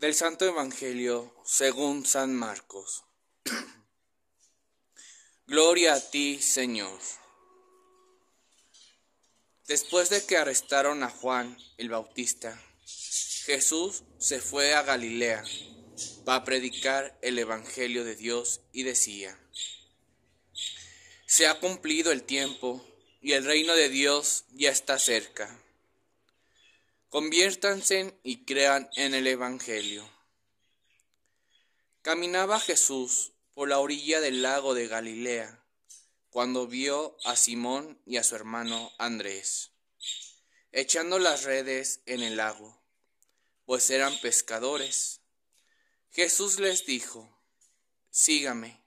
Del Santo Evangelio según San Marcos. Gloria a ti, Señor. Después de que arrestaron a Juan el Bautista, Jesús se fue a Galilea para predicar el Evangelio de Dios y decía, Se ha cumplido el tiempo y el reino de Dios ya está cerca. Conviértanse y crean en el Evangelio. Caminaba Jesús por la orilla del lago de Galilea cuando vio a Simón y a su hermano Andrés, echando las redes en el lago, pues eran pescadores. Jesús les dijo, Sígame,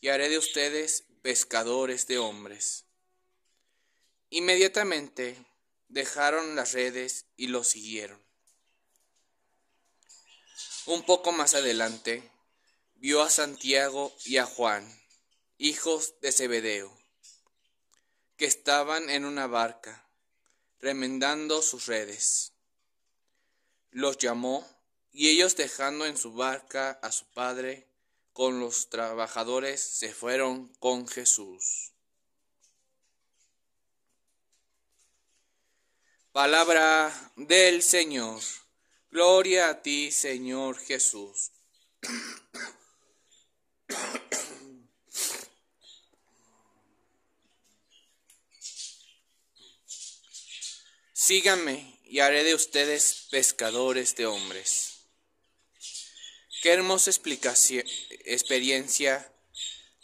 y haré de ustedes pescadores de hombres. Inmediatamente dejaron las redes y los siguieron. Un poco más adelante, vio a Santiago y a Juan, hijos de Zebedeo, que estaban en una barca, remendando sus redes. Los llamó y ellos dejando en su barca a su padre, con los trabajadores se fueron con Jesús. Palabra del Señor. Gloria a ti, Señor Jesús. Síganme y haré de ustedes pescadores de hombres. Qué hermosa experiencia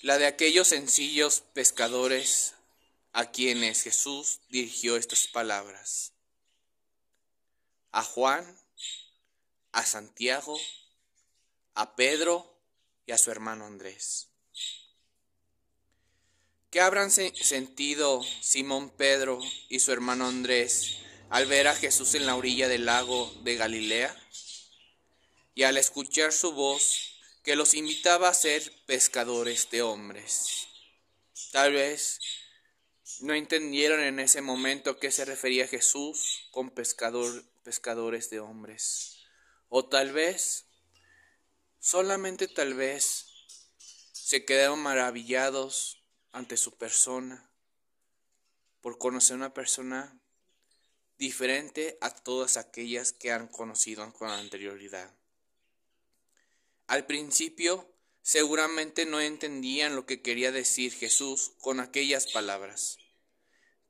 la de aquellos sencillos pescadores a quienes Jesús dirigió estas palabras a Juan, a Santiago, a Pedro y a su hermano Andrés. ¿Qué habrán sentido Simón Pedro y su hermano Andrés al ver a Jesús en la orilla del lago de Galilea? Y al escuchar su voz que los invitaba a ser pescadores de hombres. Tal vez no entendieron en ese momento qué se refería Jesús con pescador, pescadores de hombres. O tal vez, solamente tal vez, se quedaron maravillados ante su persona por conocer una persona diferente a todas aquellas que han conocido con anterioridad. Al principio, seguramente no entendían lo que quería decir Jesús con aquellas palabras.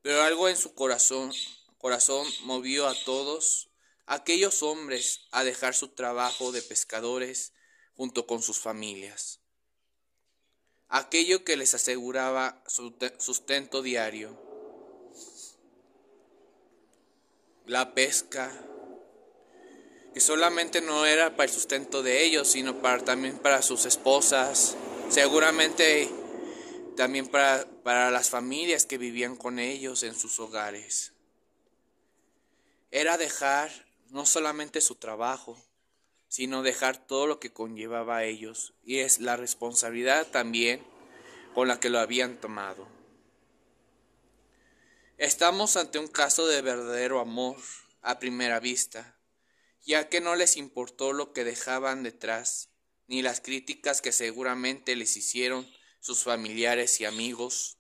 Pero algo en su corazón, corazón movió a todos aquellos hombres a dejar su trabajo de pescadores junto con sus familias. Aquello que les aseguraba sustento diario. La pesca, que solamente no era para el sustento de ellos, sino para, también para sus esposas, seguramente también para, para las familias que vivían con ellos en sus hogares. Era dejar no solamente su trabajo, sino dejar todo lo que conllevaba a ellos y es la responsabilidad también con la que lo habían tomado. Estamos ante un caso de verdadero amor a primera vista, ya que no les importó lo que dejaban detrás, ni las críticas que seguramente les hicieron sus familiares y amigos,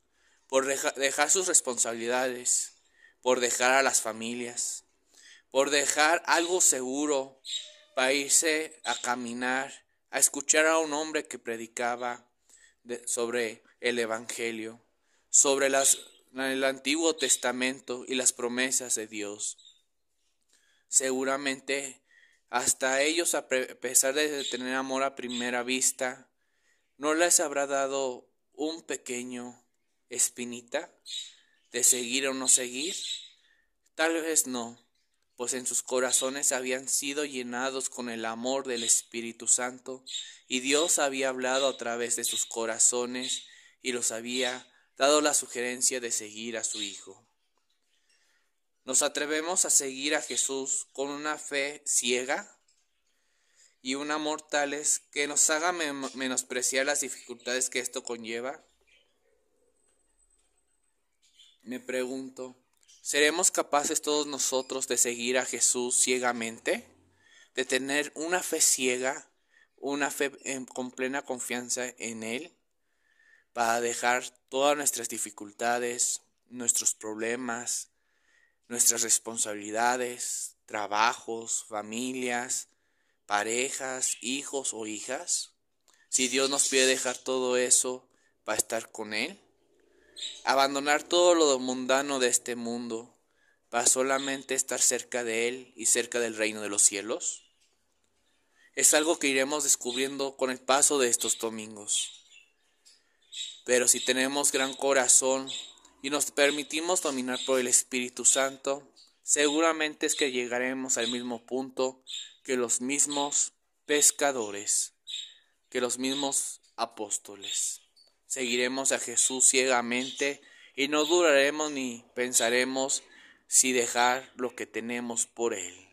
por dejar sus responsabilidades, por dejar a las familias, por dejar algo seguro para irse a caminar, a escuchar a un hombre que predicaba sobre el Evangelio, sobre el Antiguo Testamento y las promesas de Dios. Seguramente hasta ellos, a pesar de tener amor a primera vista, no les habrá dado un pequeño espinita de seguir o no seguir? Tal vez no, pues en sus corazones habían sido llenados con el amor del Espíritu Santo y Dios había hablado a través de sus corazones y los había dado la sugerencia de seguir a su Hijo. ¿Nos atrevemos a seguir a Jesús con una fe ciega? y un amor tales que nos haga menospreciar las dificultades que esto conlleva? Me pregunto, ¿seremos capaces todos nosotros de seguir a Jesús ciegamente? ¿De tener una fe ciega, una fe con plena confianza en Él? Para dejar todas nuestras dificultades, nuestros problemas, nuestras responsabilidades, trabajos, familias, parejas, hijos o hijas? Si Dios nos pide dejar todo eso para estar con Él? abandonar todo lo mundano de este mundo para solamente estar cerca de Él y cerca del reino de los cielos? Es algo que iremos descubriendo con el paso de estos domingos. Pero si tenemos gran corazón y nos permitimos dominar por el Espíritu Santo, seguramente es que llegaremos al mismo punto que los mismos pescadores, que los mismos apóstoles seguiremos a Jesús ciegamente y no duraremos ni pensaremos si dejar lo que tenemos por Él.